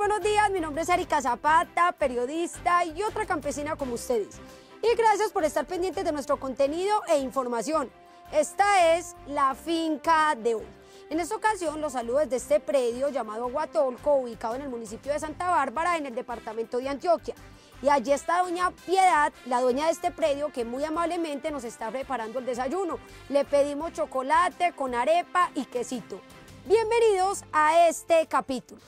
buenos días, mi nombre es Erika Zapata, periodista y otra campesina como ustedes. Y gracias por estar pendientes de nuestro contenido e información. Esta es la finca de hoy. En esta ocasión los saludos de este predio llamado Aguatolco, ubicado en el municipio de Santa Bárbara, en el departamento de Antioquia. Y allí está doña Piedad, la dueña de este predio, que muy amablemente nos está preparando el desayuno. Le pedimos chocolate con arepa y quesito. Bienvenidos a este capítulo.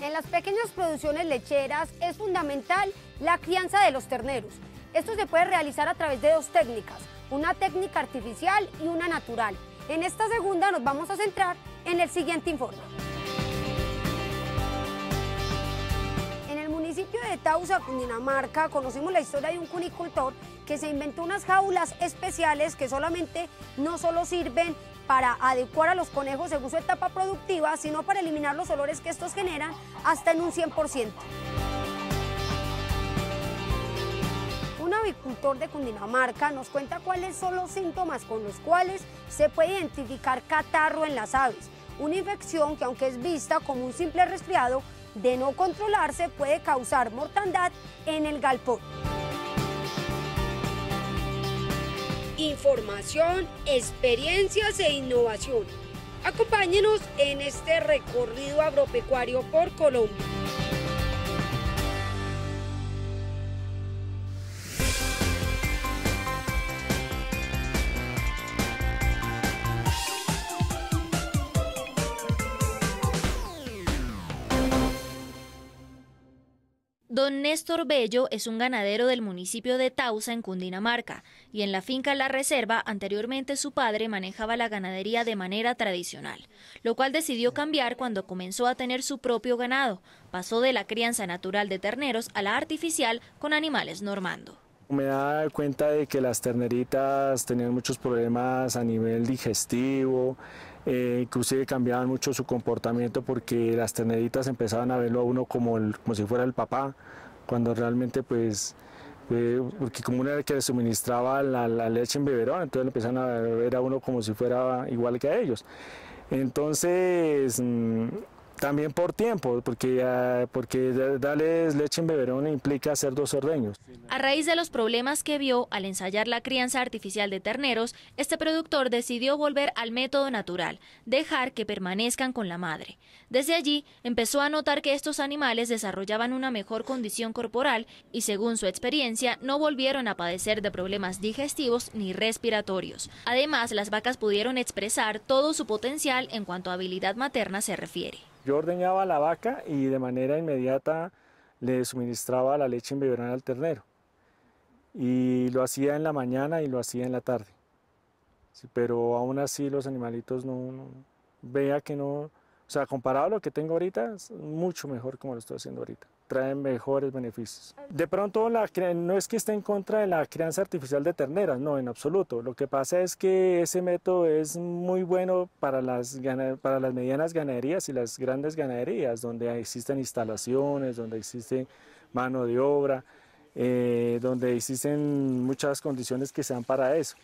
En las pequeñas producciones lecheras es fundamental la crianza de los terneros. Esto se puede realizar a través de dos técnicas, una técnica artificial y una natural. En esta segunda nos vamos a centrar en el siguiente informe. En el municipio de Tausa, Dinamarca, conocimos la historia de un cunicultor que se inventó unas jaulas especiales que solamente no solo sirven para adecuar a los conejos según su etapa productiva, sino para eliminar los olores que estos generan hasta en un 100%. Un avicultor de Cundinamarca nos cuenta cuáles son los síntomas con los cuales se puede identificar catarro en las aves, una infección que aunque es vista como un simple resfriado, de no controlarse puede causar mortandad en el galpón. información, experiencias e innovación. Acompáñenos en este recorrido agropecuario por Colombia. Néstor Bello es un ganadero del municipio de Tausa, en Cundinamarca, y en la finca La Reserva anteriormente su padre manejaba la ganadería de manera tradicional, lo cual decidió cambiar cuando comenzó a tener su propio ganado. Pasó de la crianza natural de terneros a la artificial con animales normando. Me da cuenta de que las terneritas tenían muchos problemas a nivel digestivo, eh, inclusive cambiaban mucho su comportamiento porque las terneritas empezaban a verlo a uno como, como si fuera el papá, cuando realmente pues, eh, porque como era vez que le suministraba la, leche en Beberón, entonces empezaban a ver a uno como si fuera igual que a ellos. Entonces... Mm, también por tiempo, porque, ah, porque darles leche en beberón implica hacer dos ordeños. A raíz de los problemas que vio al ensayar la crianza artificial de terneros, este productor decidió volver al método natural, dejar que permanezcan con la madre. Desde allí empezó a notar que estos animales desarrollaban una mejor condición corporal y según su experiencia no volvieron a padecer de problemas digestivos ni respiratorios. Además, las vacas pudieron expresar todo su potencial en cuanto a habilidad materna se refiere. Yo ordeñaba la vaca y de manera inmediata le suministraba la leche verano al ternero. Y lo hacía en la mañana y lo hacía en la tarde. pero aún así los animalitos no, no, Vea que no... O sea, comparado a lo que tengo ahorita, es mucho mejor como lo estoy haciendo ahorita traen mejores beneficios. De pronto, la, no es que esté en contra de la crianza artificial de terneras, no, en absoluto. Lo que pasa es que ese método es muy bueno para las, para las medianas ganaderías y las grandes ganaderías, donde existen instalaciones, donde existe mano de obra, eh, donde existen muchas condiciones que sean para eso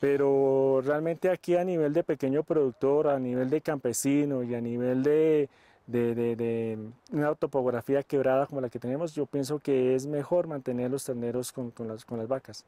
pero realmente aquí a nivel de pequeño productor, a nivel de campesino y a nivel de de, mm, una topografía quebrada como la que tenemos, yo pienso que es mejor mantener los terneros con, las, con las vacas.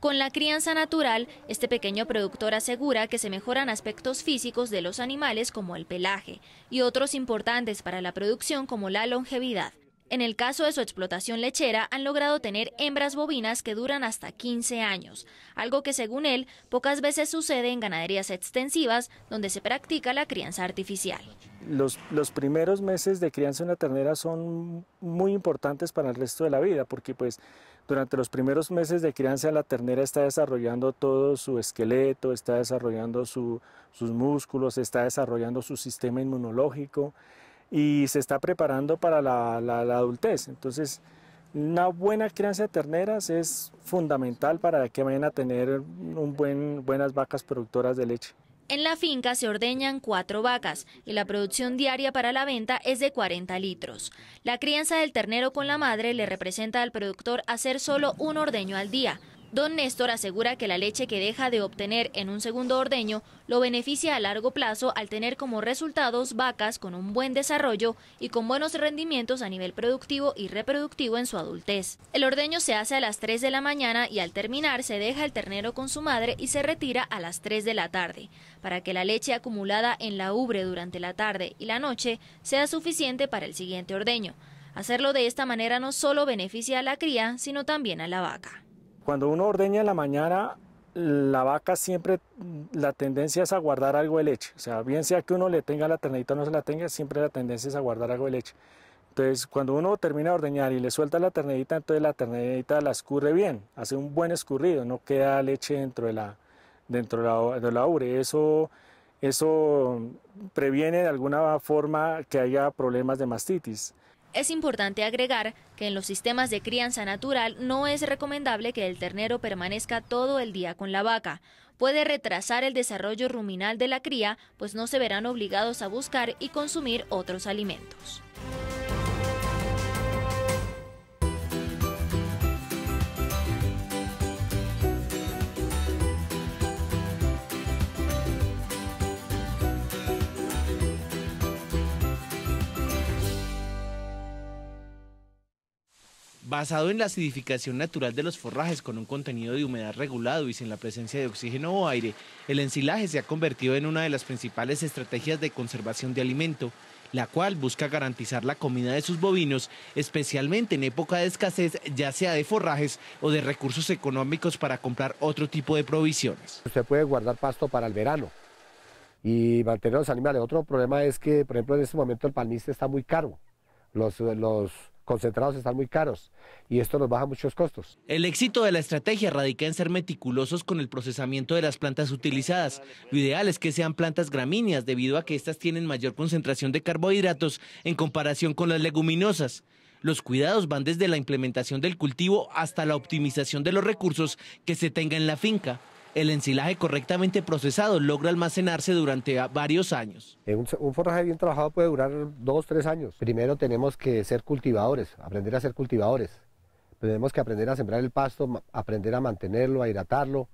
Con la crianza natural, este pequeño productor asegura que se mejoran aspectos físicos de los animales como el pelaje y otros importantes para la producción como la longevidad. En el caso de su explotación lechera, han logrado tener hembras bovinas que duran hasta 15 años, algo que según él pocas veces sucede en ganaderías extensivas donde se practica la crianza artificial. Los, primeros meses de crianza en la ternera son muy importantes para el resto de la vida, porque pues durante los primeros meses de crianza la ternera está desarrollando todo su esqueleto, está desarrollando sus músculos, está desarrollando su sistema inmunológico y se está preparando para la, adultez. Entonces, una buena crianza de terneras es fundamental para que vayan a tener buenas vacas productoras de leche. En la finca se ordeñan cuatro vacas y la producción diaria para la venta es de 40 litros. La crianza del ternero con la madre le representa al productor hacer solo un ordeño al día, Don Néstor asegura que la leche que deja de obtener en un segundo ordeño lo beneficia a largo plazo al tener como resultados vacas con un buen desarrollo y con buenos rendimientos a nivel productivo y reproductivo en su adultez. El ordeño se hace a las 3 de la mañana y al terminar se deja el ternero con su madre y se retira a las 3 de la tarde, para que la leche acumulada en la ubre durante la tarde y la noche sea suficiente para el siguiente ordeño. Hacerlo de esta manera no solo beneficia a la cría, sino también a la vaca. Cuando uno ordeña en la mañana, la vaca siempre la tendencia es a guardar algo de leche. O sea, bien sea que uno le tenga la ternerita o no se la tenga, siempre la tendencia es a guardar algo de leche. Entonces, cuando uno termina de ordeñar y le suelta la ternerita, entonces la ternerita la escurre bien, hace un buen escurrido, no queda leche dentro de la, dentro la, Eso, eso previene de alguna forma que haya problemas de mastitis. Es importante agregar que en los sistemas de crianza natural no es recomendable que el ternero permanezca todo el día con la vaca. Puede retrasar el desarrollo ruminal de la cría, pues no se verán obligados a buscar y consumir otros alimentos. basado en la acidificación natural de los forrajes con un contenido de humedad regulado y sin la presencia de oxígeno o aire, el ensilaje se ha convertido en una de las principales estrategias de conservación de alimento, la cual busca garantizar la comida de sus bovinos, especialmente en época de escasez, ya sea de forrajes o de recursos económicos para comprar otro tipo de provisiones. Usted puede guardar pasto para el verano y mantener los animales. Otro problema es que, por ejemplo, en este momento el palmiste está muy caro. los concentrados están muy caros y esto nos baja muchos costos. El éxito de la estrategia radica en ser meticulosos con el procesamiento de las plantas utilizadas. Lo ideal es que sean plantas gramíneas debido a que estas tienen mayor concentración de carbohidratos en comparación con las leguminosas. Los cuidados van desde la implementación del cultivo hasta la optimización de los recursos que se tenga en la finca. El ensilaje correctamente procesado logra almacenarse durante ah, varios años. Eh, un, forraje bien trabajado puede durar dos, o tres años. Primero tenemos que ser cultivadores, aprender a ser cultivadores. Tenemos que aprender a sembrar el pasto, aprender a mantenerlo, a hidratarlo,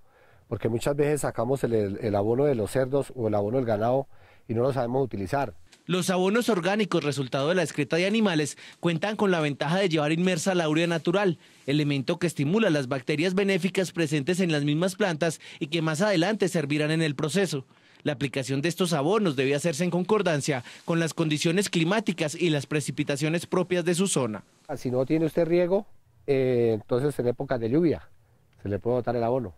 porque muchas veces sacamos el abono de los cerdos o el abono del ganado y no lo sabemos utilizar. Los abonos orgánicos resultado de la excreta de animales cuentan con la ventaja de llevar inmersa la urea natural, elemento que estimula las bacterias benéficas presentes en las mismas plantas y que más adelante servirán en el proceso. La aplicación de estos abonos debe hacerse en concordancia con las condiciones climáticas y las precipitaciones propias de su zona. Ah, si no tiene usted riego, eh, entonces en época de lluvia se le puede dotar el abono.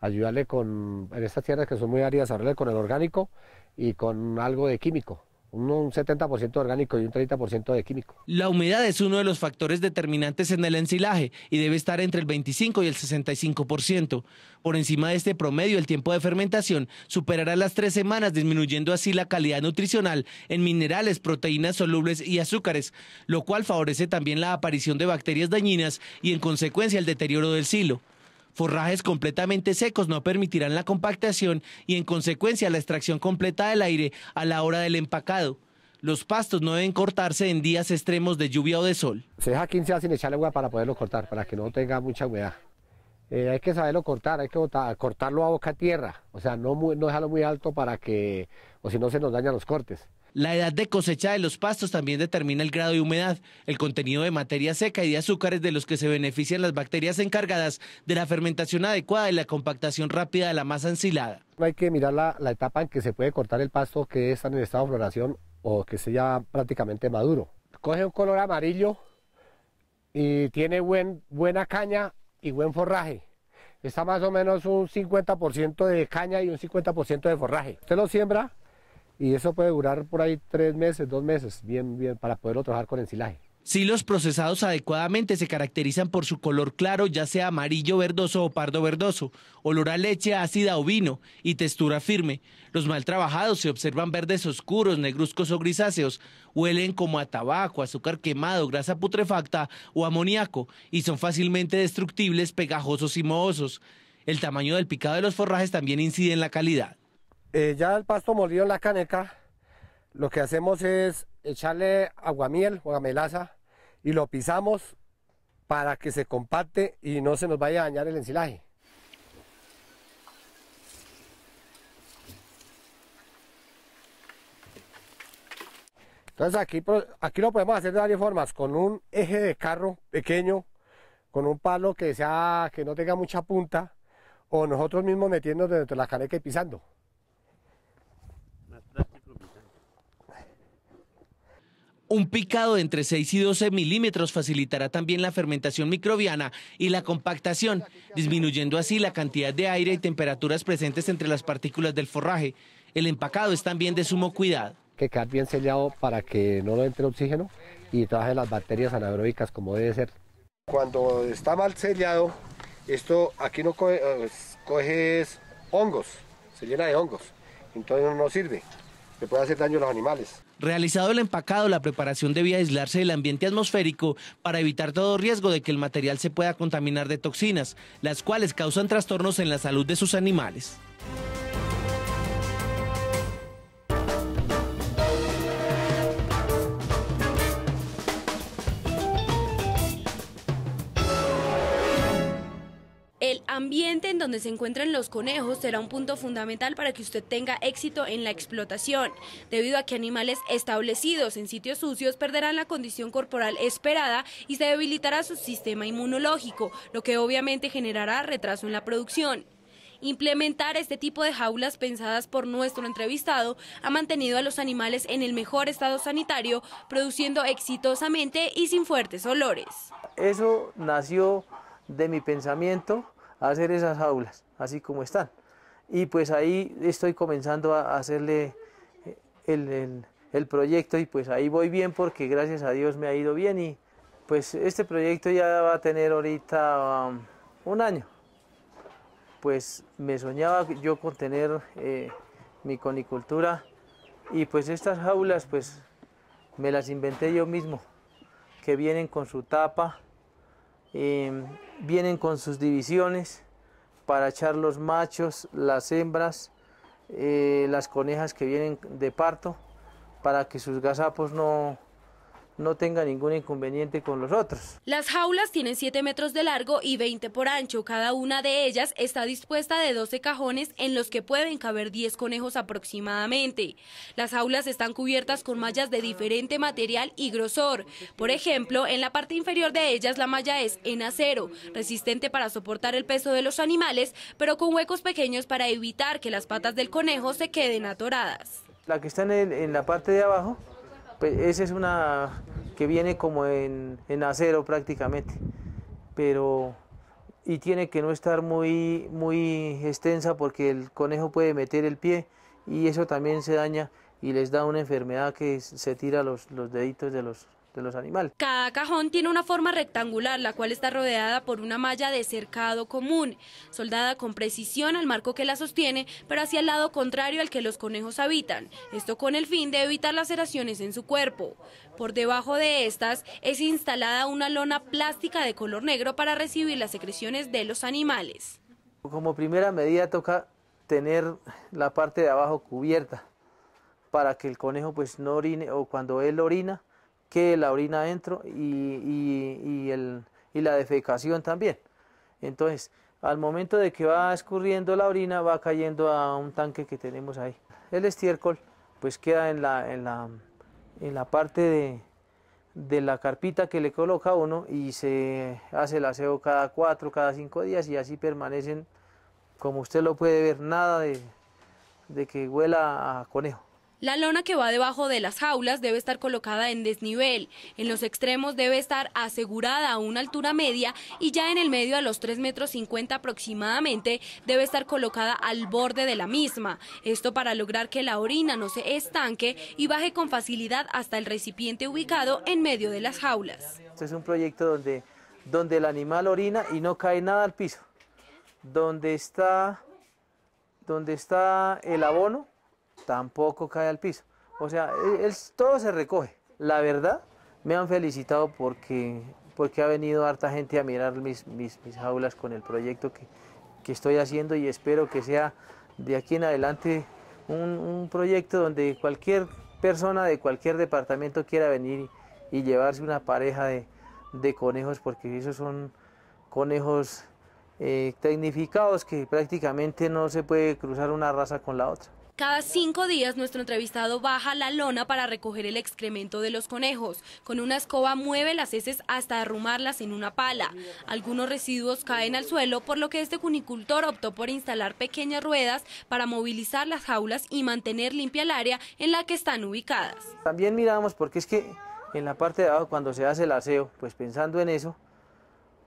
Ayudarle con, en estas tierras que son muy áridas, ayudarle con el orgánico y con algo de químico un 70% orgánico y un 30% de químico. La humedad es uno de los factores determinantes en el ensilaje y debe estar entre el 25 y el 65%. Por encima de este promedio, el tiempo de fermentación superará las tres semanas, disminuyendo así la calidad nutricional en minerales, proteínas solubles y azúcares, lo cual favorece también la aparición de bacterias dañinas y en consecuencia el deterioro del silo. Forrajes completamente secos no permitirán la compactación y en consecuencia la extracción completa del aire a la hora del empacado. Los pastos no deben cortarse en días extremos de lluvia o de sol. Se deja 15 días sin echarle agua para poderlo cortar, para que no tenga mucha humedad. Eh, hay que saberlo cortar, hay que cortarlo a boca tierra, o sea, no, no dejarlo muy alto para que, o si no se nos dañan los cortes. La edad de cosecha de los pastos también determina el grado de humedad, el contenido de materia seca y de azúcares de los que se benefician las bacterias encargadas de la fermentación adecuada y la compactación rápida de la masa ensilada. Hay que mirar la, etapa en que se puede cortar el pasto que está en estado de floración o que se llama prácticamente maduro. Coge un color amarillo y tiene buena caña y buen forraje. Está más o menos un 50% de caña y un 50% de forraje. Usted lo siembra y eso puede durar por ahí tres meses, dos meses, bien, bien, para poderlo trabajar con ensilaje. Si los procesados adecuadamente se caracterizan por su color claro, ya sea amarillo verdoso o pardo verdoso, olor a leche ácida o vino y textura firme. Los mal trabajados se observan verdes oscuros, negruzcos o grisáceos, huelen como a tabaco, azúcar quemado, grasa putrefacta o amoníaco y son fácilmente destructibles, pegajosos y mohosos. El tamaño del picado de los forrajes también incide en la calidad. Eh, ya el pasto molido en la caneca, lo que hacemos es echarle aguamiel o melaza y lo pisamos para que se comparte y no se nos vaya a dañar el ensilaje. Entonces aquí, aquí lo podemos hacer de varias formas, con un eje de carro pequeño, con un palo que, sea, que no tenga mucha punta, o nosotros mismos metiéndonos dentro de la caneca y pisando. Un picado de entre 6 y 12 milímetros facilitará también la fermentación microbiana y la compactación, disminuyendo así la cantidad de aire y temperaturas presentes entre las partículas del forraje. El empacado es también de sumo cuidado. Que quede bien sellado para que no lo entre oxígeno y trabaje las bacterias anaeróbicas como debe ser. Cuando está mal sellado, esto aquí no coges hongos, se llena de hongos, entonces no sirve, le puede hacer daño a los animales. Realizado el empacado, la preparación debía aislarse del ambiente atmosférico para evitar todo riesgo de que el material se pueda contaminar de toxinas, las cuales causan trastornos en la salud de sus animales. ambiente en donde se encuentran los conejos será un punto fundamental para que usted tenga éxito en la explotación, debido a que animales establecidos en sitios sucios perderán la condición corporal esperada y se debilitará su sistema inmunológico, lo que obviamente generará retraso en la producción. Implementar este tipo de jaulas pensadas por nuestro entrevistado ha mantenido a los animales en el mejor estado sanitario, produciendo exitosamente y sin fuertes olores. Eso nació de mi pensamiento hacer esas jaulas, así como están. Y pues ahí estoy comenzando a hacerle eh, el, proyecto y pues ahí voy bien porque gracias a Dios me ha ido bien y pues este proyecto ya va a tener ahorita um, un año. Pues me soñaba yo con tener eh, mi conicultura y pues estas jaulas pues me las inventé yo mismo, que vienen con su tapa Em, vienen con sus divisiones para echar los machos, las hembras, eh, las conejas que vienen de parto, para que sus gazapos no, no tenga ningún inconveniente con los otros. Las jaulas tienen 7 metros de largo y 20 por ancho. Cada una de ellas está dispuesta de 12 cajones en los que pueden caber 10 conejos aproximadamente. Las jaulas están cubiertas con mallas de diferente material y grosor. Por ejemplo, en la parte inferior de ellas la malla es en acero, resistente para soportar el peso de los animales, pero con huecos pequeños para evitar que las patas del conejo se queden atoradas. La que está en, en la parte de abajo pues, esa es una que viene como en, en acero prácticamente, pero y tiene que no estar muy, muy extensa porque el conejo puede meter el pie y eso también se daña y les da una enfermedad que se tira los, los deditos de los de los animales. Cada cajón tiene una forma rectangular, la cual está rodeada por una malla de cercado común, soldada con precisión al marco que la sostiene, pero hacia el lado contrario al que los conejos habitan, esto con el fin de evitar laceraciones en su cuerpo. Por debajo de estas es instalada una lona plástica de color negro para recibir las secreciones de los animales. Como primera medida toca tener la parte de abajo cubierta para que el conejo pues no orine o cuando él orina que la orina adentro y, el, la defecación también. Entonces, al momento de que va escurriendo la orina, va cayendo a un tanque que tenemos ahí. El estiércol, pues queda en la, en la, parte de, la carpita que le coloca uno y se hace el aseo cada cuatro, cada cinco días y así permanecen, como usted lo puede ver, nada de, de que huela a conejo. La lona que va debajo de las jaulas debe estar colocada en desnivel, en los extremos debe estar asegurada a una altura media y ya en el medio a los 3 metros 50 aproximadamente debe estar colocada al borde de la misma. Esto para lograr que la orina no se estanque y baje con facilidad hasta el recipiente ubicado en medio de las jaulas. Este es un proyecto donde, donde el animal orina y no cae nada al piso. Donde está, donde está el abono, tampoco cae al piso. O sea, e-, todo se recoge. La verdad, me han felicitado porque, porque ha venido harta gente a mirar mis, mis, jaulas con el proyecto que, estoy haciendo y espero que sea de aquí en adelante un, proyecto donde cualquier persona de cualquier departamento quiera venir y, llevarse una pareja de, de, conejos porque esos son conejos eh, tecnificados que prácticamente no se puede cruzar una raza con la otra. Cada cinco días nuestro entrevistado baja la lona para recoger el excremento de los conejos. Con una escoba mueve las heces hasta arrumarlas en una pala. Algunos residuos caen al suelo, por lo que este cunicultor optó por instalar pequeñas ruedas para movilizar las jaulas y mantener limpia el área en la que están ubicadas. También miramos porque es que en la parte de abajo cuando se hace el aseo, pues pensando en eso,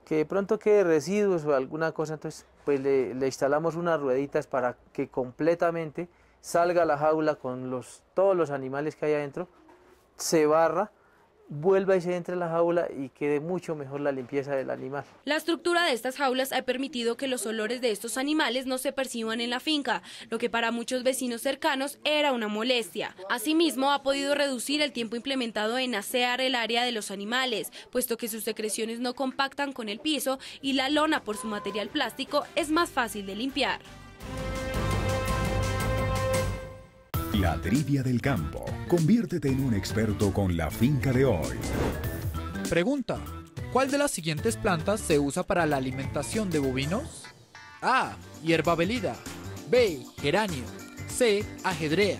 que de pronto quede residuos o alguna cosa, entonces pues le, le instalamos unas rueditas para que completamente salga la jaula con los, todos los animales que hay adentro, se barra, vuelva y se entre la jaula y quede mucho mejor la limpieza del animal. La estructura de estas jaulas ha permitido que los olores de estos animales no se perciban en la finca, lo que para muchos vecinos cercanos era una molestia. Asimismo, ha podido reducir el tiempo implementado en asear el área de los animales, puesto que sus secreciones no compactan con el piso y la lona por su material plástico es más fácil de limpiar. La trivia del campo. Conviértete en un experto con la finca de hoy. Pregunta. ¿Cuál de las siguientes plantas se usa para la alimentación de bovinos? A. Hierba velida. B. Geranio. C. Ajedrea.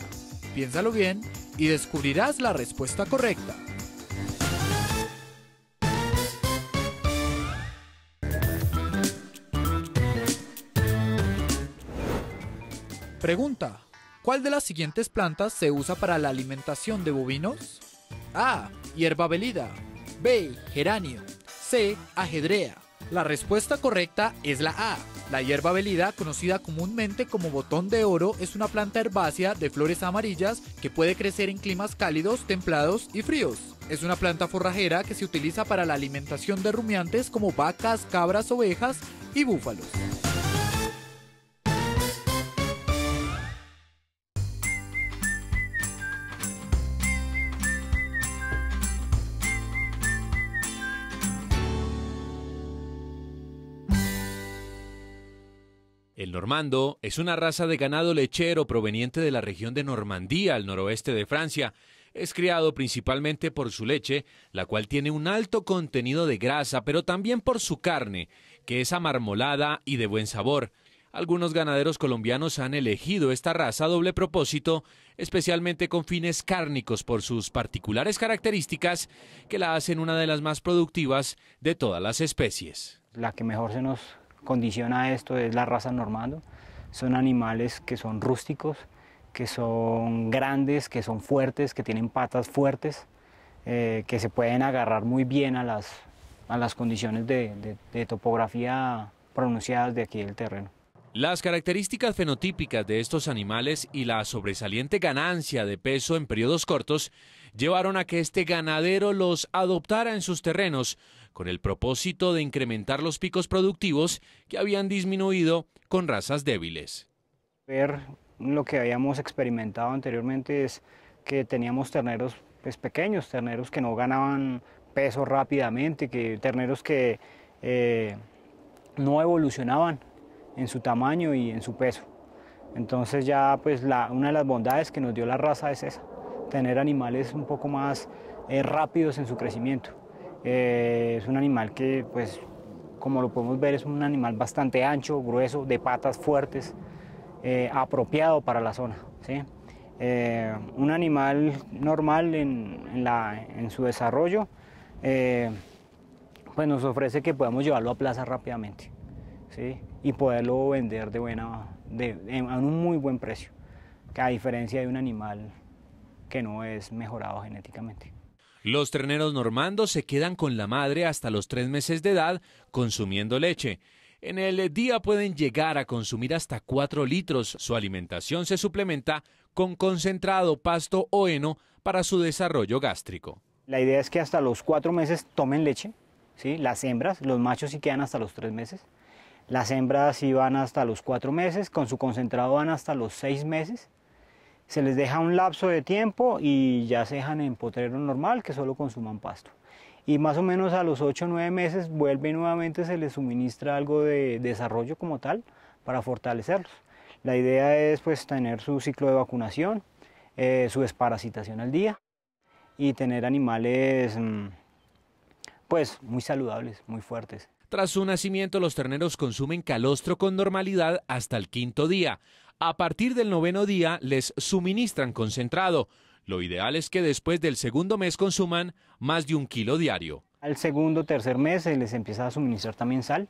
Piénsalo bien y descubrirás la respuesta correcta. Pregunta. ¿Cuál de las siguientes plantas se usa para la alimentación de bovinos? A. Hierba velida. B. Geranio. C. Ajedrea. La respuesta correcta es la A. La hierba velida, conocida comúnmente como botón de oro, es una planta herbácea de flores amarillas que puede crecer en climas cálidos, templados y fríos. Es una planta forrajera que se utiliza para la alimentación de rumiantes como vacas, cabras, ovejas y búfalos. normando es una raza de ganado lechero proveniente de la región de Normandía, al noroeste de Francia. Es criado principalmente por su leche, la cual tiene un alto contenido de grasa, pero también por su carne, que es amarmolada y de buen sabor. Algunos ganaderos colombianos han elegido esta raza a doble propósito, especialmente con fines cárnicos por sus particulares características que la hacen una de las más productivas de todas las especies. La que mejor se nos condiciona esto es la raza normando. Son animales que son rústicos, que son grandes, que son fuertes, que tienen patas fuertes, eh, que se pueden agarrar muy bien a las, a las condiciones de, de topografía pronunciadas de aquí del terreno. Las características fenotípicas de estos animales y la sobresaliente ganancia de peso en periodos cortos llevaron a que este ganadero los adoptara en sus terrenos, con el propósito de incrementar los picos productivos que habían disminuido con razas débiles. Ver lo que habíamos experimentado anteriormente es que teníamos terneros pues, pequeños, terneros que no ganaban peso rápidamente, que, terneros que eh, no evolucionaban en su tamaño y en su peso. Entonces ya pues una de las bondades que nos dio la raza es esa, tener animales un poco más eh, rápidos en su crecimiento. Eh, es un animal que, pues, como lo podemos ver, es un animal bastante ancho, grueso, de patas fuertes, eh, apropiado para la zona. Eh, un animal normal en, la, en su desarrollo, pues nos ofrece que podamos llevarlo a plaza rápidamente y poderlo vender de buena, de, a un muy buen precio, a diferencia de un animal que no es mejorado genéticamente. Los terneros normandos se quedan con la madre hasta los tres meses de edad consumiendo leche. En el día pueden llegar a consumir hasta cuatro litros. Su alimentación se suplementa con concentrado pasto o heno para su desarrollo gástrico. La idea es que hasta los cuatro meses tomen leche, ¿sí? las hembras, los machos sí quedan hasta los tres meses. Las hembras sí van hasta los cuatro meses, con su concentrado van hasta los seis meses se les deja un lapso de tiempo y ya se dejan en potrero normal que solo consuman pasto. Y más o menos a los 8 o 9 meses vuelve nuevamente se les suministra algo de desarrollo como tal para fortalecerlos. La idea es pues tener su ciclo de vacunación, eh, su desparasitación al día y tener animales mm, pues muy saludables, muy fuertes. Tras su nacimiento los terneros consumen calostro con normalidad hasta el quinto día. A partir del noveno día les suministran concentrado. Lo ideal es que después del segundo mes consuman más de un kilo diario. Al segundo, tercer mes se les empieza a suministrar también sal,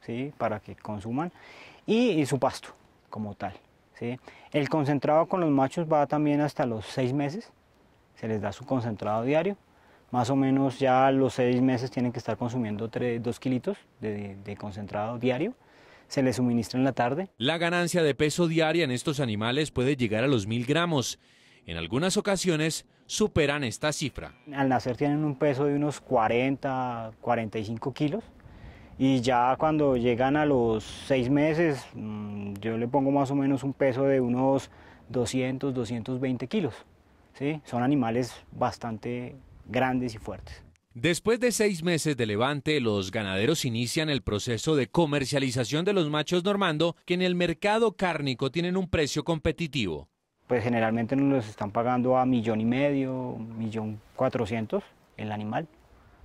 ¿sí? para que consuman, y, su pasto como tal. ¿sí? El concentrado con los machos va también hasta los seis meses, se les da su concentrado diario. Más o menos ya a los seis meses tienen que estar consumiendo dos kilitos de concentrado diario se les suministra en la tarde. La ganancia de peso diaria en estos animales puede llegar a los mil gramos. En algunas ocasiones superan esta cifra. Al nacer tienen un peso de unos 40, 45 kilos y ya cuando llegan a los seis meses mm, yo le pongo más o menos un peso de unos 200, 220 kilos. Son animales bastante grandes y fuertes. Después de seis meses de levante, los ganaderos inician el proceso de comercialización de los machos normando que en el mercado cárnico tienen un precio competitivo. Pues generalmente nos los están pagando a millón y medio, millón cuatrocientos el animal.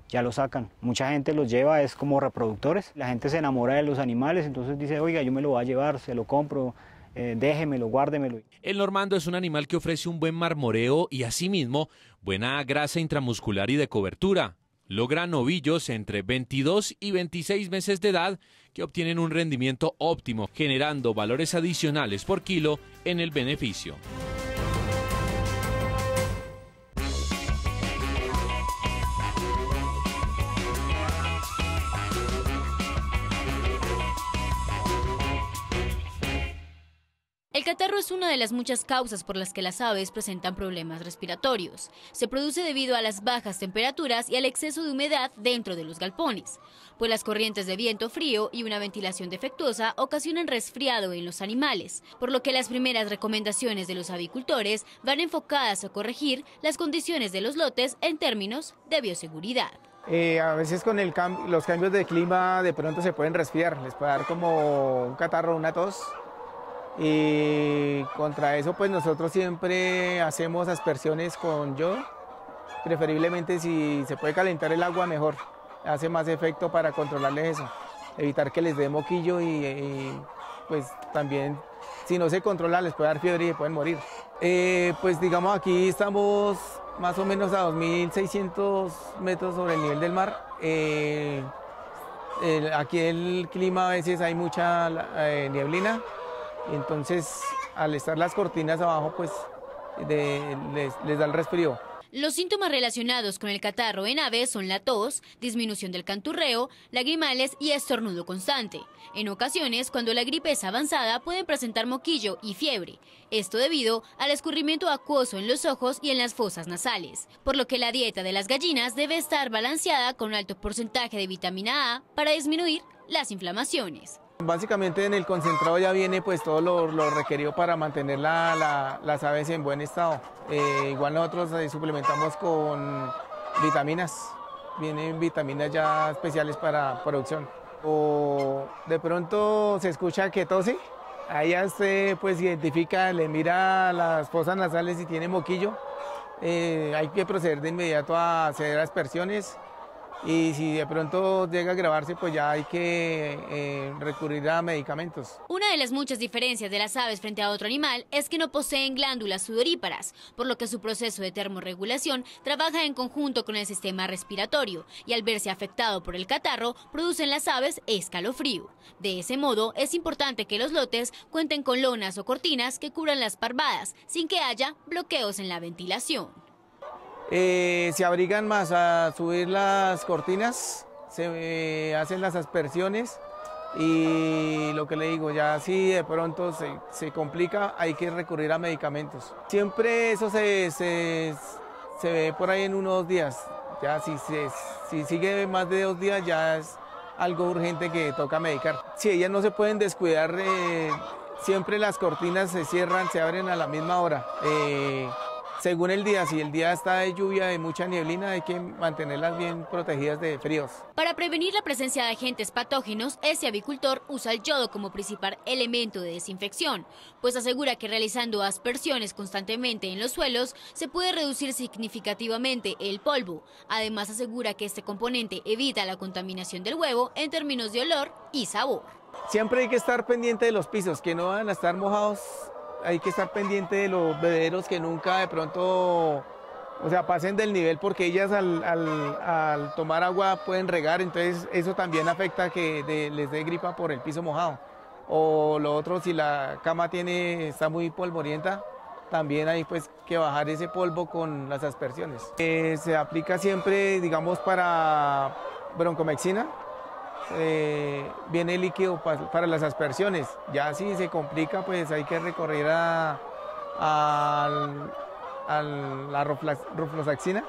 Ya lo sacan. Mucha gente los lleva, es como reproductores. La gente se enamora de los animales, entonces dice, oiga, yo me lo voy a llevar, se lo compro, eh, déjemelo, guárdemelo. El normando es un animal que ofrece un buen marmoreo y asimismo buena grasa intramuscular y de cobertura, logran ovillos entre 22 y 26 meses de edad que obtienen un rendimiento óptimo, generando valores adicionales por kilo en el beneficio. El catarro es una de las muchas causas por las que las aves presentan problemas respiratorios. Se produce debido a las bajas temperaturas y al exceso de humedad dentro de los galpones, pues las corrientes de viento frío y una ventilación defectuosa ocasionan resfriado en los animales, por lo que las primeras recomendaciones de los avicultores van enfocadas a corregir las condiciones de los lotes en términos de bioseguridad. Eh, a veces con el los cambios de clima de pronto se pueden resfriar, les puede dar como un catarro, una tos y contra eso, pues nosotros siempre hacemos aspersiones con yo. Preferiblemente si se puede calentar el agua, mejor. Hace más efecto para controlarles eso. Evitar que les dé moquillo y, pues también si no se controla les puede dar fiebre y pueden morir. Eh, pues digamos aquí estamos más o menos a 2.600 metros sobre el nivel del mar. Eh, aquí el clima a veces hay mucha eh, nieblina, entonces al estar las cortinas abajo, pues les, les da el resfrío. Los síntomas relacionados con el catarro en aves son la tos, disminución del canturreo, lagrimales y estornudo constante. En ocasiones, cuando la gripe es avanzada, pueden presentar moquillo y fiebre. Esto debido al escurrimiento acuoso en los ojos y en las fosas nasales, por lo que la dieta de las gallinas debe estar balanceada con un alto porcentaje de vitamina A para disminuir las inflamaciones. Básicamente en el concentrado ya viene pues todo lo, lo requerido para mantener las aves en buen estado. Eh, igual nosotros suplementamos con vitaminas, vienen vitaminas ya especiales para producción. O de pronto se escucha que tose, ahí pues, se pues identifica, le mira las fosas nasales si tiene moquillo. Eh, hay que proceder de inmediato a hacer aspersiones y si de pronto llega a grabarse, pues ya hay que eh, recurrir a medicamentos. Una de las muchas diferencias de las aves frente a otro animal es que no poseen glándulas sudoríparas, por lo que su proceso de termorregulación trabaja en conjunto con el sistema respiratorio y al verse afectado por el catarro, producen las aves escalofrío. De ese modo, es importante que los lotes cuenten con lonas o cortinas que cubran las parvadas, sin que haya bloqueos en la ventilación. Eh, se abrigan más a subir las cortinas, se eh, hacen las aspersiones y lo que le digo, ya si de pronto se, complica, hay que recurrir a medicamentos. Siempre eso se, ve por ahí en unos días, ya si, si sigue más de dos días ya es algo urgente que toca medicar. Si ellas no se pueden descuidar, eh, siempre las cortinas se cierran, se abren a la misma hora según el día. Si el día está de lluvia, de mucha nieblina, hay que mantenerlas bien protegidas de fríos. Para prevenir la presencia de agentes patógenos, ese avicultor usa el yodo como principal elemento de desinfección, pues asegura que realizando aspersiones constantemente en los suelos se puede reducir significativamente el polvo. Además asegura que este componente evita la contaminación del huevo en términos de olor y sabor. Siempre hay que estar pendiente de los pisos, que no van a estar mojados hay que estar pendiente de los bebederos que nunca de pronto, o sea, pasen del nivel porque ellas al, al, tomar agua pueden regar, entonces eso también afecta que les dé gripa por el piso mojado. O lo otro, si la cama tiene, está muy polvorienta, también hay pues que bajar ese polvo con las aspersiones. Eh, se aplica siempre, digamos, para broncomexina, eh, viene líquido para las aspersiones. Ya si se complica, pues hay que recorrer a, la roflax, eh,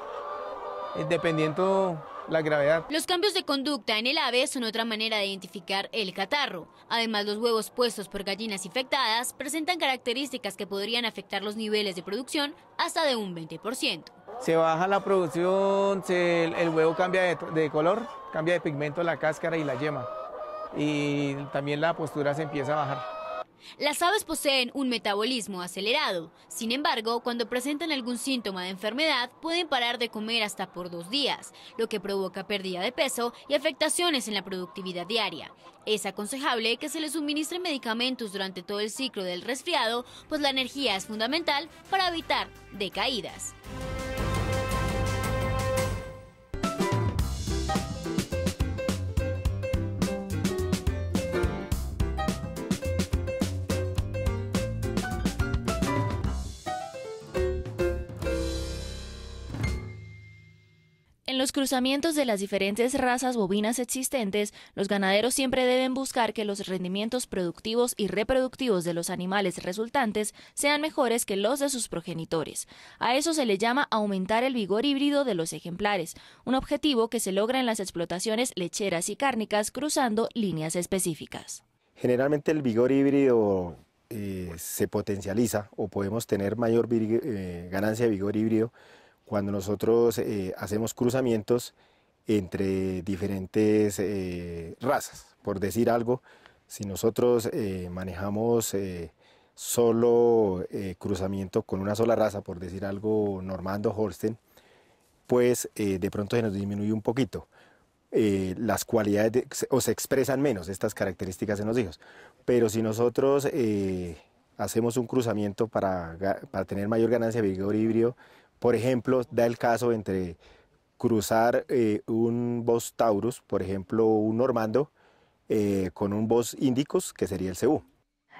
dependiendo gravedad. Los cambios de conducta en el ave son otra manera de identificar el catarro. Además, los huevos puestos por gallinas infectadas presentan características que podrían afectar los niveles de producción hasta de un 20%. Se baja la producción, el, huevo cambia de color, cambia de pigmento la cáscara y la yema. Y también la postura se empieza a bajar. Las aves poseen un metabolismo acelerado, sin embargo, cuando presentan algún síntoma de enfermedad pueden parar de comer hasta por dos días, lo que provoca pérdida de peso y afectaciones en la productividad diaria. Es aconsejable que se les suministren medicamentos durante todo el ciclo del resfriado, pues la energía es fundamental para evitar decaídas. En los cruzamientos de las diferentes razas bovinas existentes, los ganaderos siempre deben buscar que los rendimientos productivos y reproductivos de los animales resultantes sean mejores que los de sus progenitores. A eso se le llama aumentar el vigor híbrido de los ejemplares, un objetivo que se logra en las explotaciones lecheras y cárnicas cruzando líneas específicas. Generalmente el vigor híbrido eh, se potencializa o podemos tener mayor eh, ganancia de vigor híbrido cuando nosotros eh, hacemos cruzamientos entre diferentes eh, razas. Por decir algo, si nosotros eh, manejamos solo cruzamiento con una sola raza, por decir algo, Normando Holstein, pues de pronto se nos disminuye un poquito. las cualidades o se expresan menos estas características en los hijos. Pero si nosotros hacemos un cruzamiento para, para, tener mayor ganancia de vigor híbrido por ejemplo, da el caso entre cruzar eh, un Bos Taurus, por ejemplo, un Normando, eh, con un Bos Indicus, que sería el CU.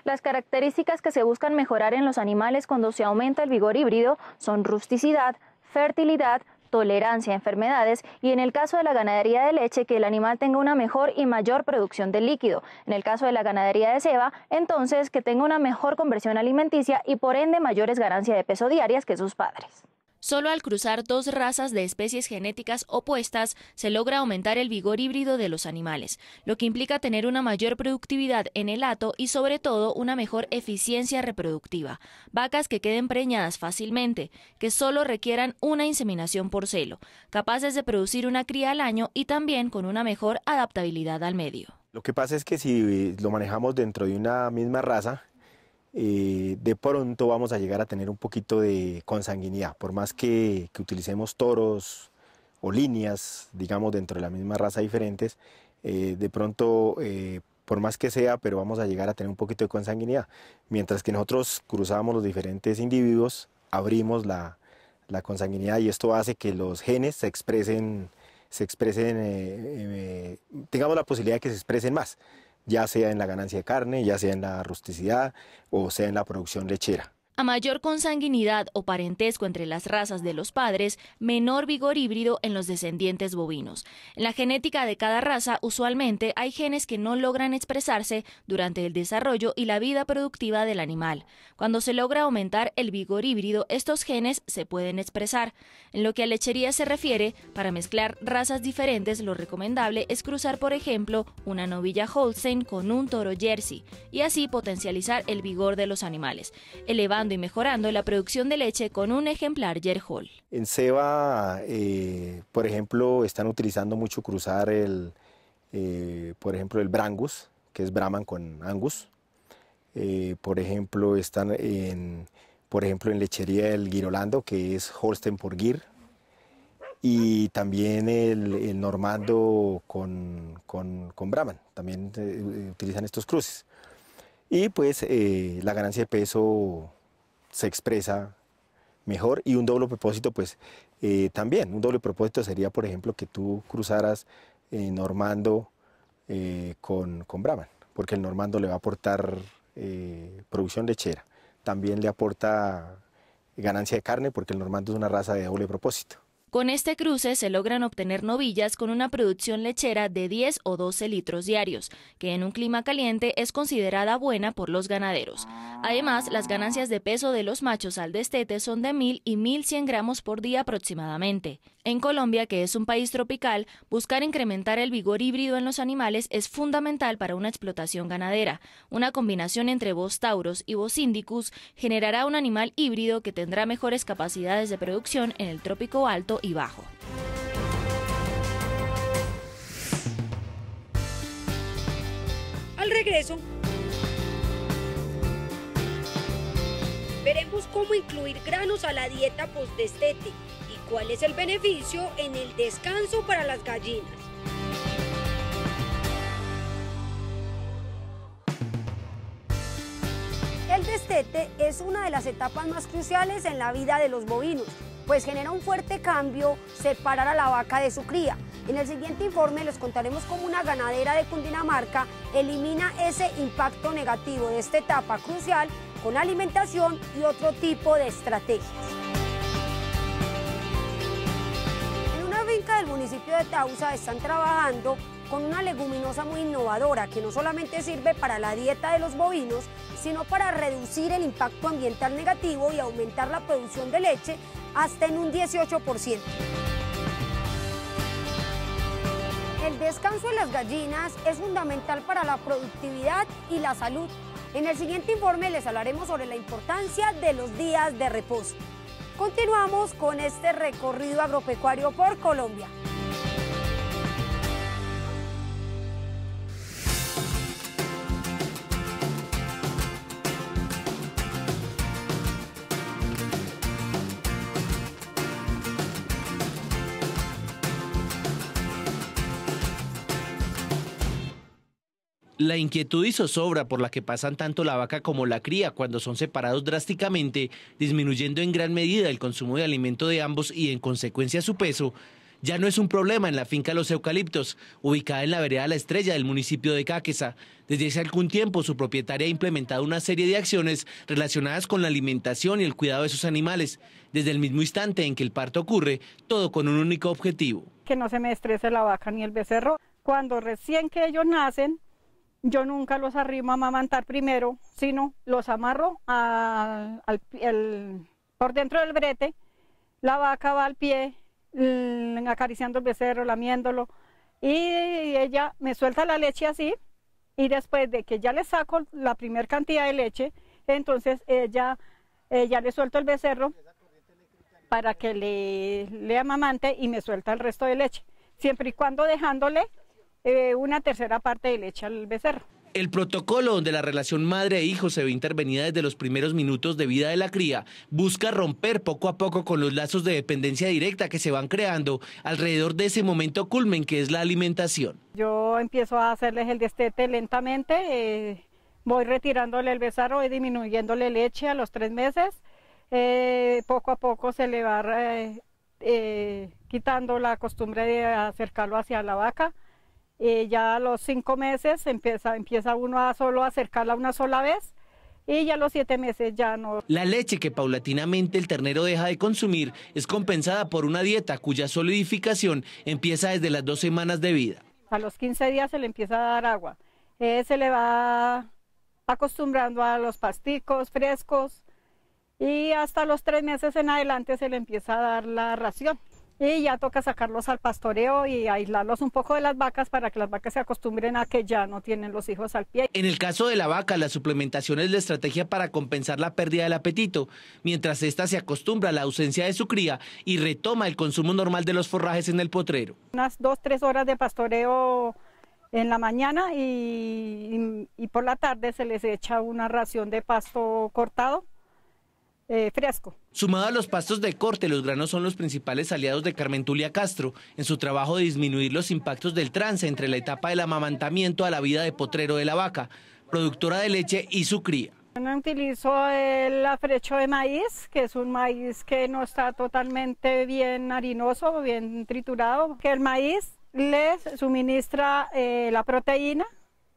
Las características que se buscan mejorar en los animales cuando se aumenta el vigor híbrido son rusticidad, fertilidad, tolerancia a enfermedades y en el caso de la ganadería de leche que el animal tenga una mejor y mayor producción de líquido. En el caso de la ganadería de ceba, entonces que tenga una mejor conversión alimenticia y por ende mayores ganancias de peso diarias que sus padres. Solo al cruzar dos razas de especies genéticas opuestas se logra aumentar el vigor híbrido de los animales, lo que implica tener una mayor productividad en el hato y sobre todo una mejor eficiencia reproductiva. Vacas que queden preñadas fácilmente, que solo requieran una inseminación por celo, capaces de producir una cría al año y también con una mejor adaptabilidad al medio. Lo que pasa es que si lo manejamos dentro de una misma raza, eh, de pronto vamos a llegar a tener un poquito de consanguinidad, por más que, utilicemos toros o líneas, digamos, dentro de la misma raza diferentes, eh, de pronto, eh, por más que sea, pero vamos a llegar a tener un poquito de consanguinidad. Mientras que nosotros cruzamos los diferentes individuos, abrimos la, la consanguinidad y esto hace que los genes se expresen, se expresen tengamos la posibilidad de que se expresen más ya sea en la ganancia de carne, ya sea en la rusticidad o sea en la producción lechera mayor consanguinidad o parentesco entre las razas de los padres, menor vigor híbrido en los descendientes bovinos. En la genética de cada raza, usualmente hay genes que no logran expresarse durante el desarrollo y la vida productiva del animal. Cuando se logra aumentar el vigor híbrido, estos genes se pueden expresar. En lo que a lechería se refiere, para mezclar razas diferentes, lo recomendable es cruzar, por ejemplo, una novilla Holstein con un toro Jersey y así potencializar el vigor de los animales, elevando y mejorando la producción de leche con un ejemplar Yerhol. En ceba, eh, por ejemplo, están utilizando mucho cruzar el, eh, por ejemplo, el Brangus, que es Brahman con Angus. Eh, por ejemplo, están en, por ejemplo, en lechería el Girolando, que es Holstein por Gir. Y también el, Normando con, con, Brahman. También utilizan estos cruces. Y pues la ganancia de peso se expresa mejor y un doble propósito pues eh, también. Un doble propósito sería por ejemplo que tú cruzaras eh, Normando eh, con, con Brahman, porque el Normando le va a aportar producción lechera, también le aporta ganancia de carne porque el Normando es una raza de doble propósito. Con este cruce se logran obtener novillas con una producción lechera de 10 o 12 litros diarios, que en un clima caliente es considerada buena por los ganaderos. Además, las ganancias de peso de los machos al destete son de 1.000 y 1.100 gramos por día aproximadamente. En Colombia, que es un país tropical, buscar incrementar el vigor híbrido en los animales es fundamental para una explotación ganadera. Una combinación entre Bos tauros y Bos indicus generará un animal híbrido que tendrá mejores capacidades de producción en el trópico alto y bajo. Al regreso, veremos cómo incluir granos a la dieta destete y cuál es el beneficio en el descanso para las gallinas. El destete es una de las etapas más cruciales en la vida de los bovinos pues genera un fuerte cambio separar a la vaca de su cría. En el siguiente informe les contaremos cómo una ganadera de Cundinamarca elimina ese impacto negativo de esta etapa crucial con alimentación y otro tipo de estrategias. En una finca del municipio de Tausa están trabajando con una leguminosa muy innovadora que no solamente sirve para la dieta de los bovinos, sino para reducir el impacto ambiental negativo y aumentar la producción de leche hasta en un 18%. El descanso de las gallinas es fundamental para la productividad y la salud. En el siguiente informe les hablaremos sobre la importancia de los días de reposo. Continuamos con este recorrido agropecuario por Colombia. La inquietud y zozobra por la que pasan tanto la vaca como la cría cuando son separados drásticamente, disminuyendo en gran medida el consumo de alimento de ambos y en consecuencia su peso, ya no es un problema en la finca Los Eucaliptos, ubicada en la vereda La Estrella del municipio de Cáquesa. Desde hace algún tiempo su propietaria ha implementado una serie de acciones relacionadas con la alimentación y el cuidado de sus animales, desde el mismo instante en que el parto ocurre, todo con un único objetivo. Que no se me estrese la vaca ni el becerro. Cuando recién que ellos nacen, yo nunca los arrimo a amamantar primero, sino los amarro por dentro del brete, la vaca va al pie, mm, acariciando el becerro, lamiéndolo, y ella me suelta la leche así, y después de que ya le saco la primera cantidad de leche, entonces ella, ella le suelta el becerro para que le, le amamante y me suelta el resto de leche, siempre y cuando dejándole eh, una tercera parte de leche al becerro. El protocolo donde la relación madre e hijo se ve intervenida desde los primeros minutos de vida de la cría busca romper poco a poco con los lazos de dependencia directa que se van creando alrededor de ese momento culmen que es la alimentación. Yo empiezo a hacerles el destete lentamente, eh, voy retirándole el becerro y disminuyéndole leche a los tres meses. Eh, poco a poco se le va quitando la costumbre de acercarlo hacia la vaca eh, ya a los cinco meses empieza, empieza uno a solo acercarla una sola vez y ya a los siete meses ya no. La leche que paulatinamente el ternero deja de consumir es compensada por una dieta cuya solidificación empieza desde las dos semanas de vida. A los 15 días se le empieza a dar agua. Eh, se le va acostumbrando a los pasticos frescos y hasta los tres meses en adelante se le empieza a dar la ración y ya toca sacarlos al pastoreo y aislarlos un poco de las vacas para que las vacas se acostumbren a que ya no tienen los hijos al pie. En el caso de la vaca, la suplementación es la estrategia para compensar la pérdida del apetito, mientras ésta se acostumbra a la ausencia de su cría y retoma el consumo normal de los forrajes en el potrero. Unas dos, tres horas de pastoreo en la mañana y, y por la tarde se les echa una ración de pasto cortado eh, fresco. Sumado a los pastos de corte, los granos son los principales aliados de Carmen Tulia Castro en su trabajo de disminuir los impactos del trance entre la etapa del amamantamiento a la vida de potrero de la vaca, productora de leche y su cría. no utilizo el afrecho de maíz, que es un maíz que no está totalmente bien harinoso, bien triturado, que el maíz les suministra eh, la proteína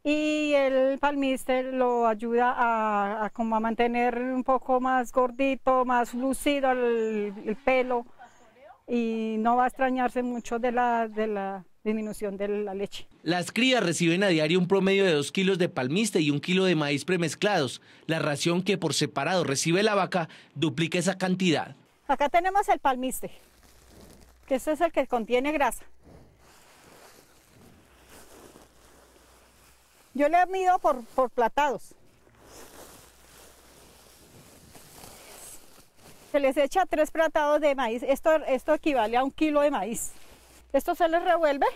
y el palmiste lo ayuda a, como mantener un poco más gordito, más lucido el, pelo y no va a extrañarse mucho de la, disminución de la leche. Las crías reciben a diario un promedio de 2 kilos de palmiste y un kilo de maíz premezclados. La ración que por separado recibe la vaca duplica esa cantidad. Acá tenemos el palmiste, que es el que contiene grasa. Yo le mido por, por platados. Se les echa tres platados de maíz. Esto, esto equivale a un kilo de maíz. Esto se les revuelve.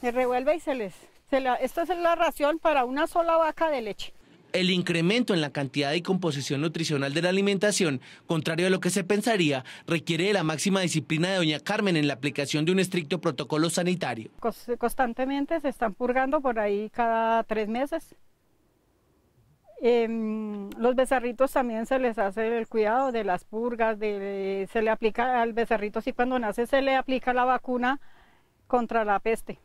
Se revuelve y se les... Se esto es la ración para una sola vaca de leche el incremento en la cantidad y composición nutricional de la alimentación, contrario a lo que se pensaría, requiere de la máxima disciplina de doña Carmen en la aplicación de un estricto protocolo sanitario. Constantemente se están purgando por ahí cada tres meses. Em, los becerritos también se les hace el cuidado de las purgas, se le aplica al becerrito, si cuando nace se le aplica la vacuna contra la peste.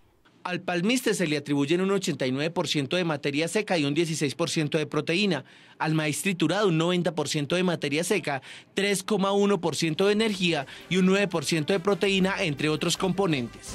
Al palmiste se le atribuyen un 89% de materia seca y un 16% de proteína, al maíz triturado un 90% de materia seca, 3,1% de energía y un 9% de proteína, entre otros componentes.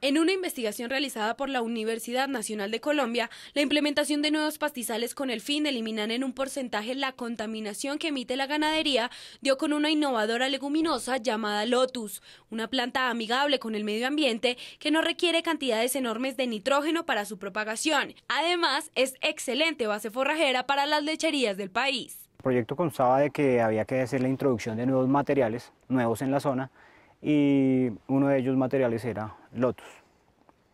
En una investigación realizada por la Universidad Nacional de Colombia, la implementación de nuevos pastizales con el fin de eliminar en un porcentaje la contaminación que emite la ganadería dio con una innovadora leguminosa llamada Lotus, una planta amigable con el medio ambiente que no requiere cantidades enormes de nitrógeno para su propagación. Además, es excelente base forrajera para las lecherías del país. El proyecto constaba de que había que hacer la introducción de nuevos materiales nuevos en la zona y uno de ellos materiales era Lotus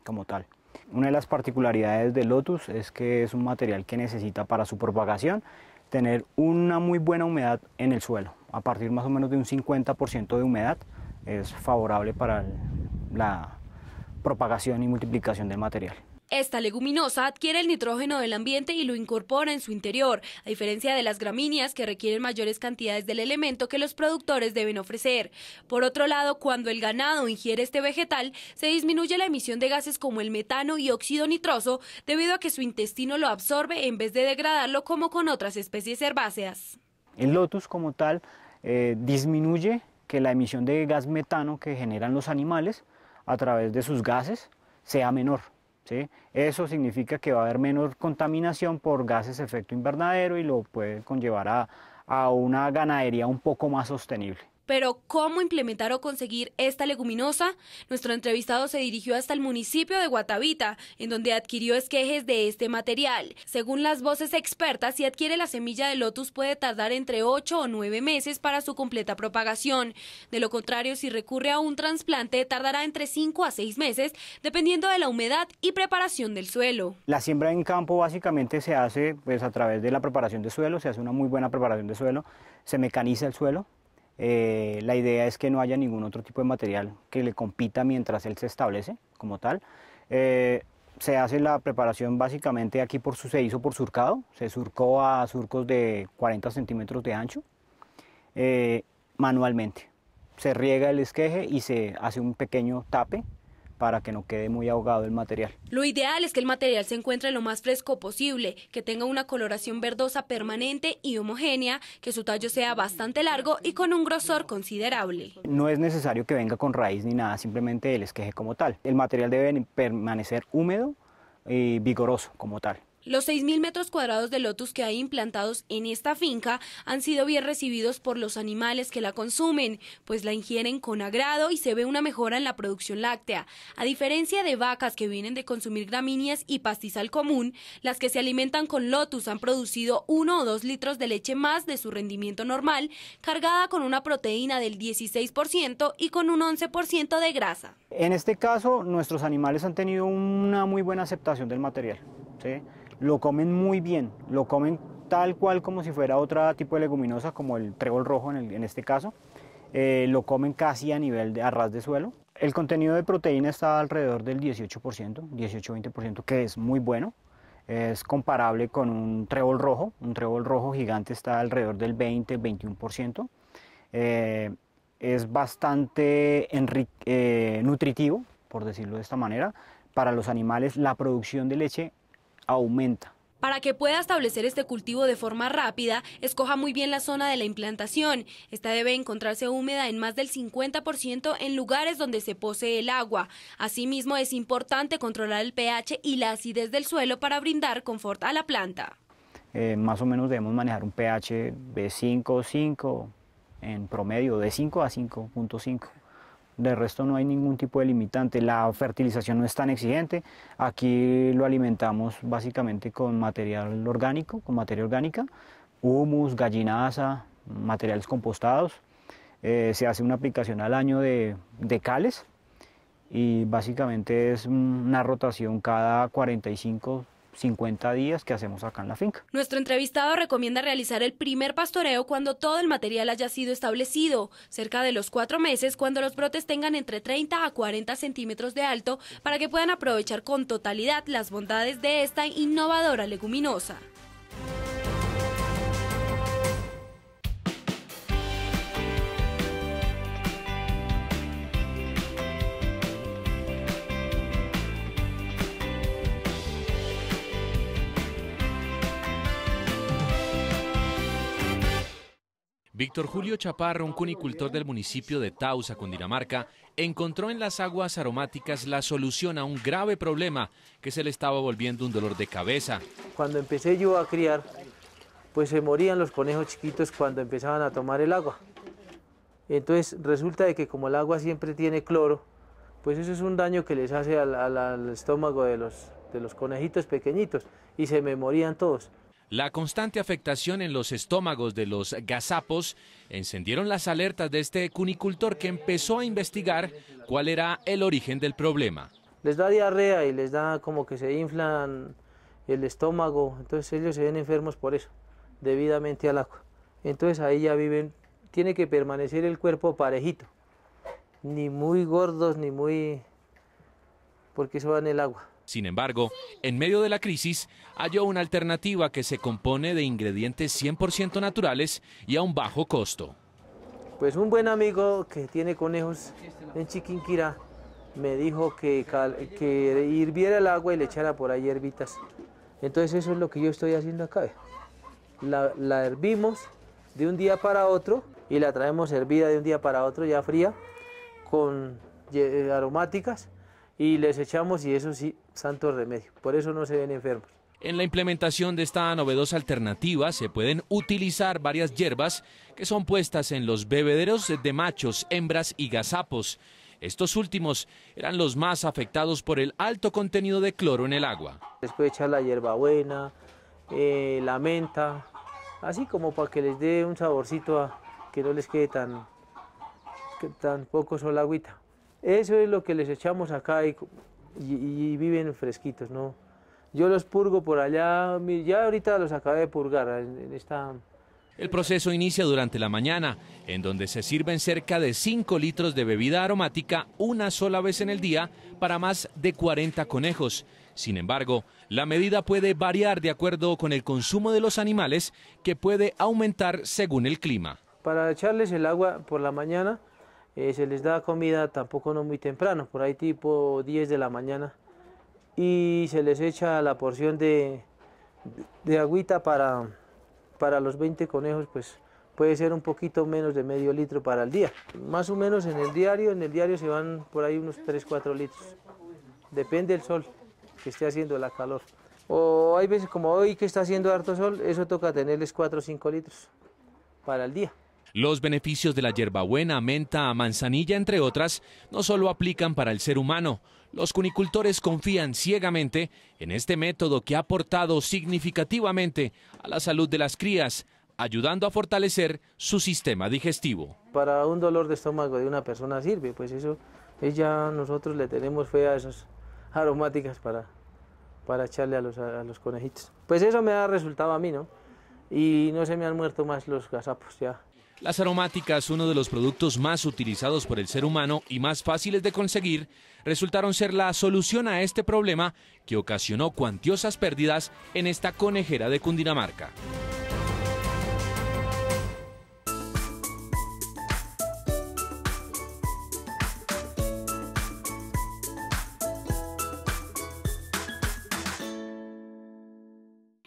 como tal. Una de las particularidades de Lotus es que es un material que necesita para su propagación tener una muy buena humedad en el suelo. A partir más o menos de un 50% de humedad es favorable para la propagación y multiplicación del material. Esta leguminosa adquiere el nitrógeno del ambiente y lo incorpora en su interior, a diferencia de las gramíneas que requieren mayores cantidades del elemento que los productores deben ofrecer. Por otro lado, cuando el ganado ingiere este vegetal, se disminuye la emisión de gases como el metano y óxido nitroso debido a que su intestino lo absorbe en vez de degradarlo como con otras especies herbáceas. El lotus como tal eh, disminuye que la emisión de gas metano que generan los animales a través de sus gases sea menor. Eso significa que va a haber menos contaminación por gases de efecto invernadero y lo puede conllevar a una ganadería un poco más sostenible pero cómo implementar o conseguir esta leguminosa, nuestro entrevistado se dirigió hasta el municipio de Guatavita, en donde adquirió esquejes de este material. Según las voces expertas, si adquiere la semilla de lotus puede tardar entre 8 o 9 meses para su completa propagación. De lo contrario, si recurre a un trasplante, tardará entre 5 a 6 meses, dependiendo de la humedad y preparación del suelo. La siembra en campo básicamente se hace pues, a través de la preparación de suelo, se hace una muy buena preparación de suelo, se mecaniza el suelo, eh, la idea es que no haya ningún otro tipo de material que le compita mientras él se establece como tal. Eh, se hace la preparación básicamente aquí por su, se hizo por surcado, se surcó a surcos de 40 centímetros de ancho eh, manualmente. Se riega el esqueje y se hace un pequeño tape para que no quede muy ahogado el material. Lo ideal es que el material se encuentre lo más fresco posible, que tenga una coloración verdosa permanente y homogénea, que su tallo sea bastante largo y con un grosor considerable. No es necesario que venga con raíz ni nada, simplemente el esqueje como tal. El material debe permanecer húmedo y vigoroso como tal. Los 6.000 metros cuadrados de lotus que hay implantados en esta finca han sido bien recibidos por los animales que la consumen, pues la ingieren con agrado y se ve una mejora en la producción láctea. A diferencia de vacas que vienen de consumir gramíneas y pastizal común, las que se alimentan con lotus han producido uno o 2 litros de leche más de su rendimiento normal, cargada con una proteína del 16% y con un 11% de grasa. En este caso, nuestros animales han tenido una muy buena aceptación del material lo comen muy bien, lo comen tal cual como si fuera otro tipo de leguminosa, como el trébol rojo en, este caso, eh, lo comen casi a nivel de a ras de suelo. El contenido de proteína está alrededor del 18%, 18-20%, que es muy bueno. Es comparable con un trébol rojo. Un trébol rojo gigante está alrededor del 20-21%. Eh, es bastante eh, nutritivo, por decirlo de esta manera. Para los animales, la producción de leche aumenta. Para que pueda establecer este cultivo de forma rápida, escoja muy bien la zona de la implantación. Esta debe encontrarse húmeda en más del 50% en lugares donde se posee el agua. Asimismo, es importante controlar el pH y la acidez del suelo para brindar confort a la planta. Eh, más o menos debemos manejar un pH de 5.5 en promedio de 5 a 5.5. De resto no hay ningún tipo de limitante, la fertilización no es tan exigente, aquí lo alimentamos básicamente con material orgánico, con materia orgánica, humus, gallinaza, materiales compostados. Eh, se hace una aplicación al año de, de cales y básicamente es una rotación cada 45 50 días que hacemos acá en la finca. Nuestro entrevistado recomienda realizar el primer pastoreo cuando todo el material haya sido establecido, cerca de los cuatro meses, cuando los brotes tengan entre 30 a 40 centímetros de alto, para que puedan aprovechar con totalidad las bondades de esta innovadora leguminosa. Víctor Julio Chaparro, un cunicultor del municipio de Tausa, Cundinamarca, encontró en las aguas aromáticas la solución a un grave problema que se le estaba volviendo un dolor de cabeza. Cuando empecé yo a criar, pues se morían los conejos chiquitos cuando empezaban a tomar el agua. Entonces resulta de que como el agua siempre tiene cloro, pues eso es un daño que les hace al, estómago de los conejitos pequeñitos y se me morían todos. La constante afectación en los estómagos de los gazapos encendieron las alertas de este cunicultor que empezó a investigar cuál era el origen del problema. Les da diarrea y les da como que se inflan el estómago, entonces ellos se ven enfermos por eso, debidamente al agua. Entonces ahí ya viven, tiene que permanecer el cuerpo parejito, ni muy gordos ni muy... porque eso va en el agua. Sin embargo, en medio de la crisis, halló una alternativa que se compone de ingredientes 100% naturales y a un bajo costo. Pues un buen amigo que tiene conejos en Chiquinquirá me dijo que, que hirviera el agua y le echara por ahí hierbitas. Entonces eso es lo que yo estoy haciendo acá. la hervimos de un día para otro y la traemos hervida de un día para otro ya fría con eh, aromáticas y les echamos y eso sí santo remedio. Por eso no se ven enfermos. En la implementación de esta novedosa alternativa se pueden utilizar varias hierbas que son puestas en los bebederos de machos, hembras y gazapos. Estos últimos eran los más afectados por el alto contenido de cloro en el agua. Después echar la hierbabuena, eh, la menta, así como para que les dé un saborcito a que no les quede tan, tan poco sol agüita. Eso es lo que les echamos acá y y, viven fresquitos, ¿no? Yo los purgo por allá, ya ahorita los acabé de purgar esta... El proceso inicia durante la mañana, en donde se sirven cerca de 5 litros de bebida aromática una sola vez en el día para más de 40 conejos. Sin embargo, la medida puede variar de acuerdo con el consumo de los animales, que puede aumentar según el clima. Para echarles el agua por la mañana, eh, se les da comida tampoco no muy temprano, por ahí tipo 10 de la mañana. Y se les echa la porción de, de agüita para, para los 20 conejos, pues puede ser un poquito menos de medio litro para el día. Más o menos en el diario, en el diario se van por ahí unos 3-4 litros. Depende del sol que esté haciendo la calor. O hay veces como hoy que está haciendo harto sol, eso toca tenerles 4 5 litros para el día. Los beneficios de la hierbabuena, menta, manzanilla, entre otras, no solo aplican para el ser humano. Los cunicultores confían ciegamente en este método que ha aportado significativamente a la salud de las crías, ayudando a fortalecer su sistema digestivo. Para un dolor de estómago de una persona sirve, pues eso ya nosotros le tenemos fe a esas aromáticas para, para echarle a los, a los conejitos. Pues eso me ha resultado a mí, ¿no? Y no se me han muerto más los gazapos ya. Las aromáticas, uno de los productos más utilizados por el ser humano y más fáciles de conseguir, resultaron ser la solución a este problema que ocasionó cuantiosas pérdidas en esta conejera de Cundinamarca.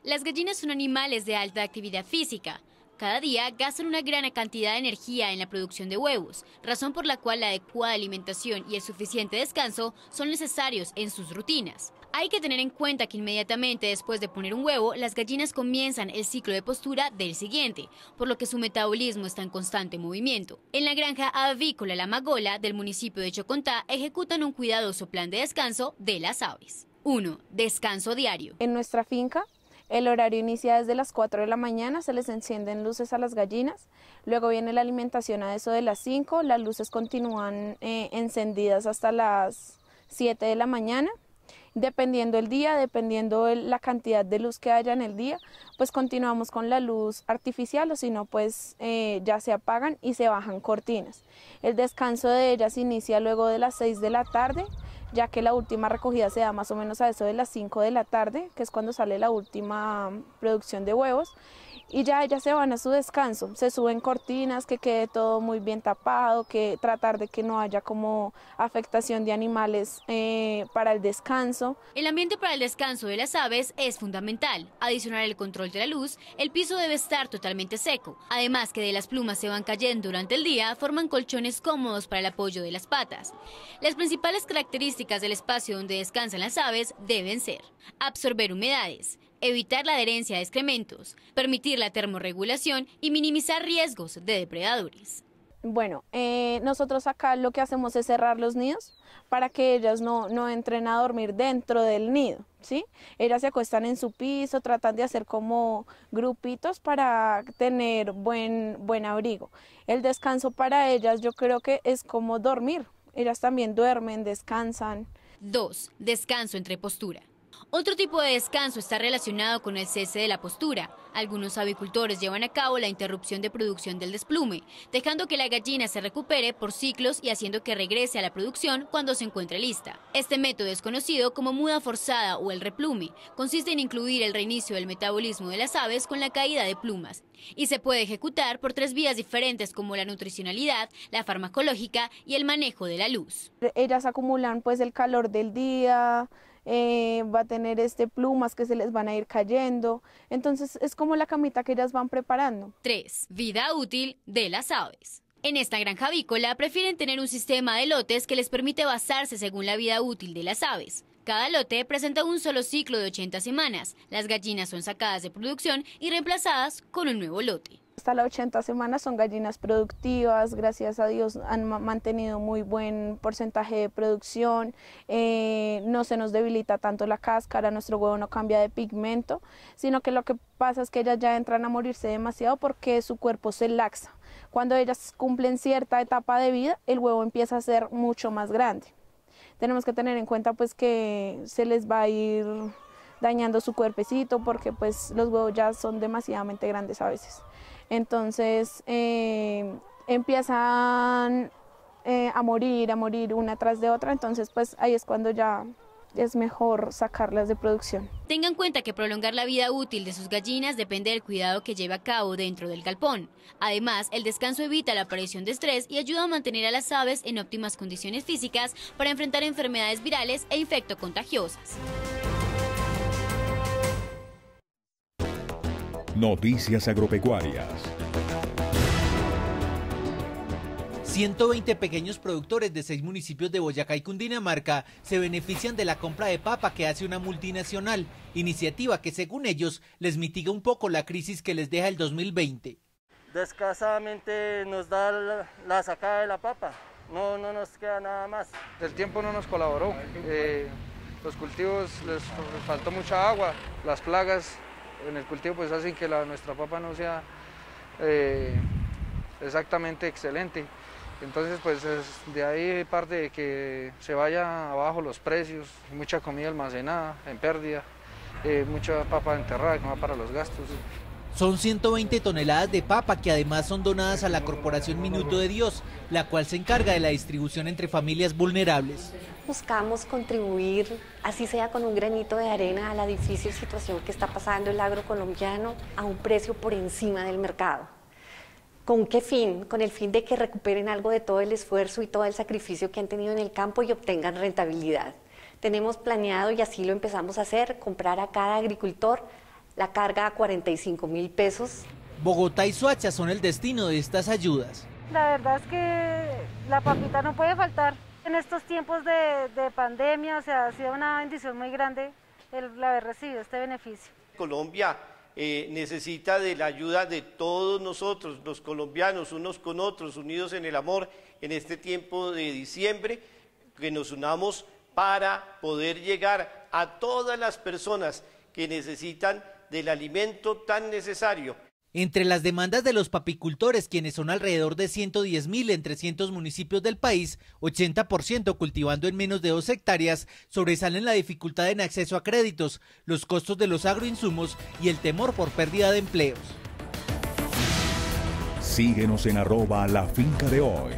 Las gallinas son animales de alta actividad física. Cada día gastan una gran cantidad de energía en la producción de huevos, razón por la cual la adecuada alimentación y el suficiente descanso son necesarios en sus rutinas. Hay que tener en cuenta que inmediatamente después de poner un huevo, las gallinas comienzan el ciclo de postura del siguiente, por lo que su metabolismo está en constante movimiento. En la granja avícola La Magola del municipio de Chocontá ejecutan un cuidadoso plan de descanso de las aves. 1. Descanso diario. En nuestra finca el horario inicia desde las 4 de la mañana, se les encienden luces a las gallinas, luego viene la alimentación a eso de las 5, las luces continúan eh, encendidas hasta las 7 de la mañana. Dependiendo el día, dependiendo la cantidad de luz que haya en el día, pues continuamos con la luz artificial o si no, pues eh, ya se apagan y se bajan cortinas. El descanso de ellas inicia luego de las 6 de la tarde ya que la última recogida se da más o menos a eso de las 5 de la tarde, que es cuando sale la última producción de huevos y ya ellas se van a su descanso, se suben cortinas, que quede todo muy bien tapado, que tratar de que no haya como afectación de animales eh, para el descanso. El ambiente para el descanso de las aves es fundamental. Adicional el control de la luz, el piso debe estar totalmente seco. Además que de las plumas se van cayendo durante el día, forman colchones cómodos para el apoyo de las patas. Las principales características del espacio donde descansan las aves deben ser absorber humedades, evitar la adherencia de excrementos, permitir la termorregulación y minimizar riesgos de depredadores. Bueno, eh, nosotros acá lo que hacemos es cerrar los nidos para que ellas no, entren a dormir dentro del nido, ¿sí? Ellas se acuestan en su piso, tratan de hacer como grupitos para tener buen, buen abrigo. El descanso para ellas yo creo que es como dormir. Ellas también duermen, descansan. Dos, Descanso entre postura. Otro tipo de descanso está relacionado con el cese de la postura. Algunos avicultores llevan a cabo la interrupción de producción del desplume, dejando que la gallina se recupere por ciclos y haciendo que regrese a la producción cuando se encuentre lista. Este método es conocido como muda forzada o el replume. Consiste en incluir el reinicio del metabolismo de las aves con la caída de plumas y se puede ejecutar por tres vías diferentes como la nutricionalidad, la farmacológica y el manejo de la luz. Ellas acumulan pues el calor del día, eh, va a tener este plumas que se les van a ir cayendo. Entonces es como la camita que ellas van preparando. 3. Vida útil de las aves. En esta granja avícola prefieren tener un sistema de lotes que les permite basarse según la vida útil de las aves. Cada lote presenta un solo ciclo de 80 semanas. Las gallinas son sacadas de producción y reemplazadas con un nuevo lote hasta las 80 semanas son gallinas productivas, gracias a Dios han mantenido muy buen porcentaje de producción, eh, no se nos debilita tanto la cáscara, nuestro huevo no cambia de pigmento, sino que lo que pasa es que ellas ya entran a morirse demasiado porque su cuerpo se laxa. Cuando ellas cumplen cierta etapa de vida, el huevo empieza a ser mucho más grande. Tenemos que tener en cuenta pues que se les va a ir dañando su cuerpecito porque pues los huevos ya son demasiadamente grandes a veces. Entonces eh, empiezan eh, a morir, a morir una tras de otra, entonces pues ahí es cuando ya es mejor sacarlas de producción. Tengan en cuenta que prolongar la vida útil de sus gallinas depende del cuidado que lleve a cabo dentro del galpón. Además, el descanso evita la aparición de estrés y ayuda a mantener a las aves en óptimas condiciones físicas para enfrentar enfermedades virales e infectocontagiosas. Noticias agropecuarias. 120 pequeños productores de seis municipios de Boyacá y Cundinamarca se benefician de la compra de papa que hace una multinacional, iniciativa que según ellos les mitiga un poco la crisis que les deja el 2020. Descasadamente nos da la, sacada de la papa, no, no nos queda nada más. El tiempo no nos colaboró, eh, los cultivos les faltó mucha agua, las plagas en el cultivo pues hacen que la, nuestra papa no sea eh, exactamente excelente. Entonces pues de ahí parte de que se vaya abajo los precios, mucha comida almacenada en pérdida, eh, mucha papa enterrada que va para los gastos. Son 120 toneladas de papa que además son donadas a la Corporación Minuto de Dios, la cual se encarga de la distribución entre familias vulnerables buscamos contribuir, así sea con un granito de arena, a la difícil situación que está pasando el agro colombiano a un precio por encima del mercado. ¿Con qué fin? Con el fin de que recuperen algo de todo el esfuerzo y todo el sacrificio que han tenido en el campo y obtengan rentabilidad. Tenemos planeado, y así lo empezamos a hacer, comprar a cada agricultor la carga a 45 mil pesos. Bogotá y Soacha son el destino de estas ayudas. La verdad es que la papita no puede faltar en estos tiempos de, pandemia, o sea, ha sido una bendición muy grande el, haber recibido este beneficio. Colombia eh, necesita de la ayuda de todos nosotros, los colombianos, unos con otros, unidos en el amor, en este tiempo de diciembre, que nos unamos para poder llegar a todas las personas que necesitan del alimento tan necesario entre las demandas de los papicultores, quienes son alrededor de 110 mil en 300 municipios del país, 80% cultivando en menos de dos hectáreas, sobresalen la dificultad en acceso a créditos, los costos de los agroinsumos y el temor por pérdida de empleos. Síguenos en arroba la finca de hoy.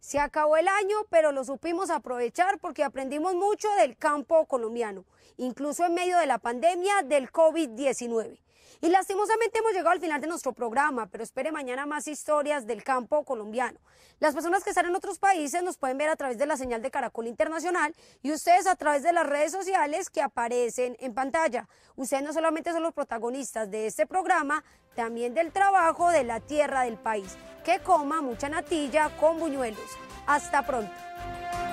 Se acabó el año, pero lo supimos aprovechar porque aprendimos mucho del campo colombiano, incluso en medio de la pandemia del COVID-19. Y lastimosamente hemos llegado al final de nuestro programa, pero espere mañana más historias del campo colombiano. Las personas que están en otros países nos pueden ver a través de la señal de Caracol Internacional y ustedes a través de las redes sociales que aparecen en pantalla. Ustedes no solamente son los protagonistas de este programa, también del trabajo de la tierra del país. Que coma mucha natilla con buñuelos. Hasta pronto.